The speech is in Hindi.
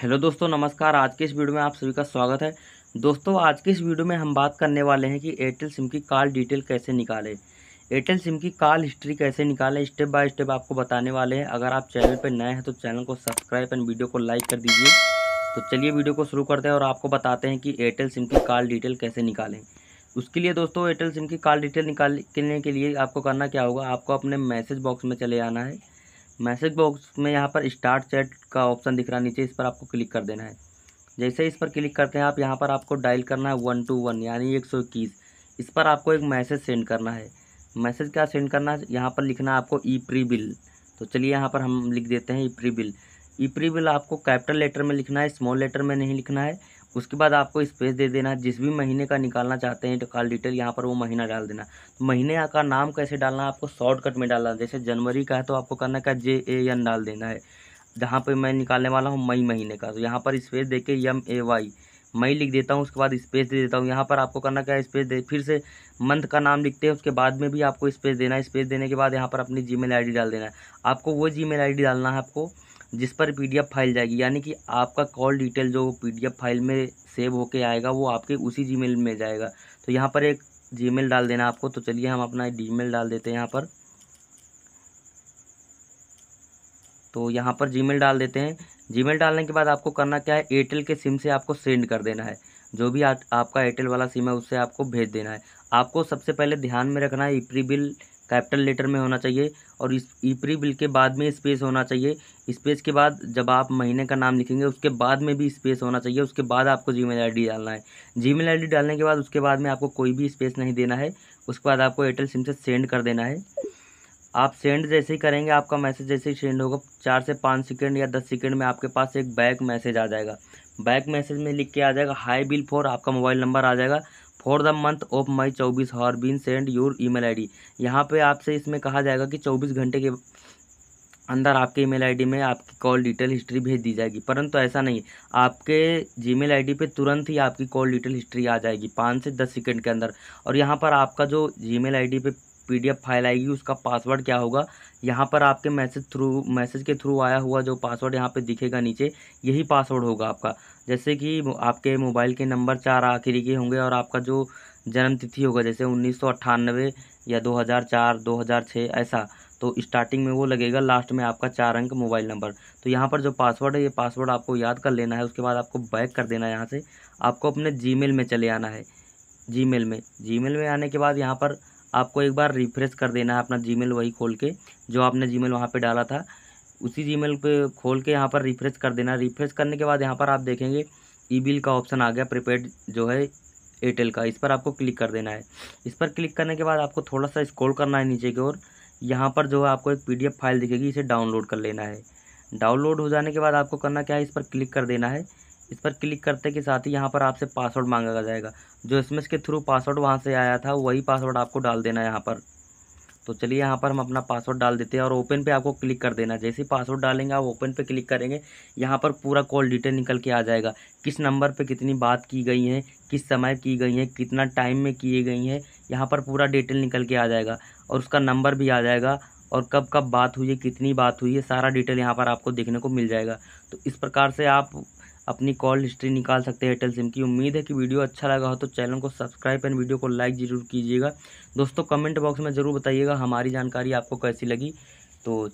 हेलो दोस्तों नमस्कार आज के इस वीडियो में आप सभी का स्वागत है दोस्तों आज के इस वीडियो में हम बात करने वाले हैं कि एयरटेल सिम की कॉल डिटेल कैसे निकालें एयरटेल सिम की कॉल हिस्ट्री कैसे निकालें स्टेप बाय स्टेप आपको बताने वाले हैं अगर आप चैनल पर नए हैं तो चैनल को सब्सक्राइब एंड वीडियो को लाइक कर दीजिए तो चलिए वीडियो को शुरू करते हैं और आपको बताते हैं कि एयरटेल सिम की कॉल डिटेल कैसे निकालें उसके लिए दोस्तों एयरटेल सिम की कॉल डिटेल निकालने के लिए आपको करना क्या होगा आपको अपने मैसेज बॉक्स में चले आना है मैसेज बॉक्स में यहाँ पर स्टार्ट चैट का ऑप्शन दिख रहा है नीचे इस पर आपको क्लिक कर देना है जैसे इस पर क्लिक करते हैं आप यहाँ पर आपको डायल करना है वन टू वन यानी एक सौ इक्कीस इस पर आपको एक मैसेज सेंड करना है मैसेज क्या सेंड करना है यहाँ पर लिखना है आपको ई प्री बिल तो चलिए यहाँ पर हम लिख देते हैं E pre bill E pre bill आपको कैपिटल लेटर में लिखना है स्मॉल लेटर में नहीं लिखना है उसके बाद आपको स्पेस दे देना है जिस भी महीने का निकालना चाहते हैं तो कॉल डिटेल यहाँ पर वो महीना डाल देना तो महीने का नाम कैसे डालना है आपको शॉर्टकट में डालना जैसे जनवरी का है तो आपको करना क्या जे ए एन डाल देना है जहाँ पर मैं निकालने वाला हूँ मई महीने का तो यहाँ पर स्पेस दे के एम ए वाई मई लिख देता हूँ उसके बाद स्पेस दे देता हूँ यहाँ पर आपको करना क्या है स्पेस दे फिर से मंथ का नाम लिखते हैं उसके बाद में भी आपको स्पेस देना है स्पेस देने के बाद यहाँ पर अपनी जी मेल डाल देना है आपको वो जी मेल डालना है आपको जिस पर पीडीएफ फाइल जाएगी यानी कि आपका कॉल डिटेल जो पीडीएफ फाइल में सेव होके आएगा वो आपके उसी जीमेल में जाएगा तो यहाँ पर एक जीमेल डाल देना आपको तो चलिए हम अपना जीमेल डाल देते हैं यहाँ पर तो यहाँ पर जीमेल डाल देते हैं जीमेल डालने के बाद आपको करना क्या है एयरटेल के सिम से आपको सेंड कर देना है जो भी आ, आपका एयरटेल वाला सिम है उससे आपको भेज देना है आपको सबसे पहले ध्यान में रखना है E pre bill capital letter में होना चाहिए और इस ईपरी बिल के बाद में स्पेस होना चाहिए स्पेस के बाद जब आप महीने का नाम लिखेंगे उसके बाद में भी स्पेस होना चाहिए उसके बाद आपको जी मेल डालना है जी मेल डालने के बाद उसके बाद में आपको कोई भी स्पेस नहीं देना है उसके बाद आपको एयरटेल सिम से सेंड कर देना है आप सेंड जैसे ही करेंगे आपका मैसेज जैसे ही सेंड होगा चार से पाँच सेकेंड या दस सेकेंड में आपके पास एक बैक मैसेज आ जाएगा बैक मैसेज में लिख के आ जाएगा हाई बिल फॉर आपका मोबाइल नंबर आ जाएगा for the month of May चौबीस has been send your email ID यहाँ पे आपसे इसमें कहा जाएगा कि चौबीस घंटे के अंदर आपके ईमेल आईडी में आपकी कॉल डिटेल हिस्ट्री भेज दी जाएगी परंतु ऐसा नहीं आपके जीमेल आईडी पे तुरंत ही आपकी कॉल डिटेल हिस्ट्री आ जाएगी पाँच से दस सेकेंड के अंदर और यहाँ पर आपका जो आई डी पर पीडीएफ फाइल आएगी उसका पासवर्ड क्या होगा यहाँ पर आपके मैसेज थ्रू मैसेज के थ्रू आया हुआ जो पासवर्ड यहाँ पे दिखेगा नीचे यही पासवर्ड होगा आपका जैसे कि आपके मोबाइल के नंबर चार आखिरी के होंगे और आपका जो जन्म तिथि होगा जैसे उन्नीस या दो हज़ार ऐसा तो स्टार्टिंग में वो लगेगा लास्ट में आपका चार अंक मोबाइल नंबर तो यहाँ पर जो पासवर्ड है ये पासवर्ड आपको याद कर लेना है उसके बाद आपको बैक कर देना है यहाँ से आपको अपने जीमेल में चले आना है जीमेल में जीमेल में आने के बाद यहाँ पर आपको एक बार रिफ्रेश कर देना है अपना जीमेल वही खोल के जो आपने जीमेल वहाँ पे डाला था उसी जीमेल पे खोल के यहाँ पर रिफ्रेश कर देना रिफ्रेश करने के बाद यहाँ पर आप देखेंगे ई बिल का ऑप्शन आ गया प्रीपेड जो है एयरटेल का इस पर आपको क्लिक कर देना है इस पर क्लिक करने के बाद आपको थोड़ा सा स्क्रॉल करना है नीचे की ओर यहाँ पर जो है आपको एक पीडीएफ फाइल दिखेगी इसे डाउनलोड कर लेना है डाउनलोड हो जाने के बाद आपको करना क्या है इस पर क्लिक कर देना है इस पर क्लिक करते के साथ ही यहाँ पर आपसे पासवर्ड मांगा जाएगा जो एस के थ्रू पासवर्ड वहाँ से आया था वही पासवर्ड आपको डाल देना है यहाँ पर तो चलिए यहाँ पर हम अपना पासवर्ड डाल देते हैं और ओपन पे आपको क्लिक कर देना जैसे ही पासवर्ड डालेंगे आप ओपन पे क्लिक करेंगे यहाँ पर पूरा कॉल डिटेल निकल के आ जाएगा किस नंबर पे कितनी बात की गई है किस समय की गई है कितना टाइम में किए गई हैं यहाँ पर पूरा डिटेल निकल के आ जाएगा और उसका नंबर भी आ जाएगा और कब कब बात हुई है कितनी बात हुई है सारा डिटेल यहाँ पर आपको देखने को मिल जाएगा तो इस प्रकार से आप अपनी कॉल हिस्ट्री निकाल सकते हैं एयरटेल सिम की उम्मीद है कि वीडियो अच्छा लगा हो तो चैनल को सब्सक्राइब एंड वीडियो को लाइक ज़रूर कीजिएगा दोस्तों कमेंट बॉक्स में ज़रूर बताइएगा हमारी जानकारी आपको कैसी लगी तो